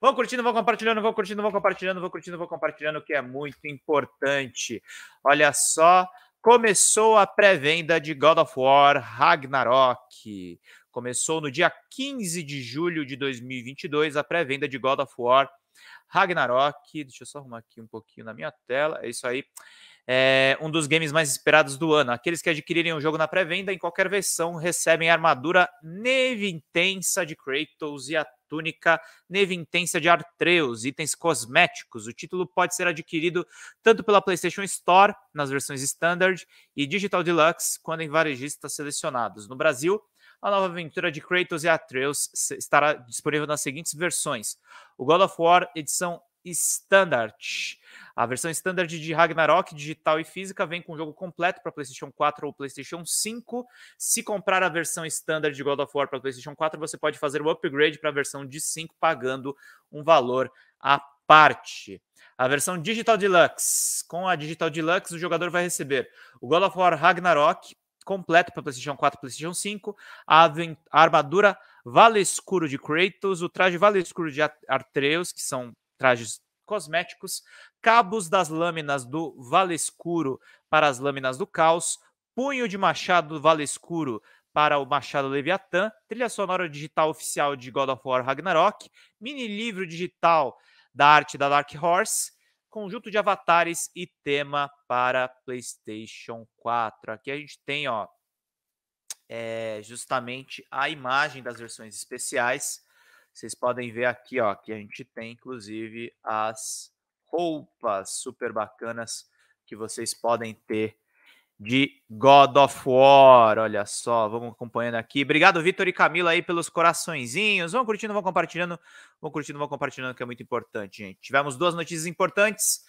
Vão curtindo, vão compartilhando, vão curtindo, vão compartilhando, vão curtindo, vão compartilhando, que é muito importante. Olha só, começou a pré-venda de God of War Ragnarok. Começou no dia 15 de julho de 2022 a pré-venda de God of War Ragnarok. Deixa eu só arrumar aqui um pouquinho na minha tela. É isso aí. É um dos games mais esperados do ano. Aqueles que adquirirem o jogo na pré-venda em qualquer versão recebem a armadura neve intensa de Kratos e a túnica, neve intensa de Artreus, itens cosméticos. O título pode ser adquirido tanto pela PlayStation Store, nas versões Standard e Digital Deluxe, quando em varejistas selecionados. No Brasil, a nova aventura de Kratos e Atreus estará disponível nas seguintes versões: o God of War edição Standard. A versão Standard de Ragnarok, digital e física, vem com o jogo completo para PlayStation 4 ou PlayStation 5. Se comprar a versão Standard de God of War para PlayStation 4, você pode fazer o upgrade para a versão de 5 pagando um valor à parte. A versão Digital Deluxe. Com a Digital Deluxe, o jogador vai receber o God of War Ragnarok completo para PlayStation 4 e PlayStation 5, a, armadura Vale Escuro de Kratos, o traje Vale Escuro de Atreus, que são trajes cosméticos, cabos das lâminas do Vale Escuro para as lâminas do caos, punho de machado do Escuro para o Machado Leviatã, trilha sonora digital oficial de God of War Ragnarok, mini livro digital da arte da Dark Horse, conjunto de avatares e tema para PlayStation 4. Aqui a gente tem, ó, é, justamente a imagem das versões especiais vocês podem ver aqui, ó, que a gente tem inclusive as roupas super bacanas que vocês podem ter de God of War. Olha só, vamos acompanhando aqui. Obrigado, Vitor e Camila, aí pelos coraçõezinhos. Vão curtindo, vão compartilhando. Vão curtindo, vão compartilhando, que é muito importante, gente. Tivemos duas notícias importantes.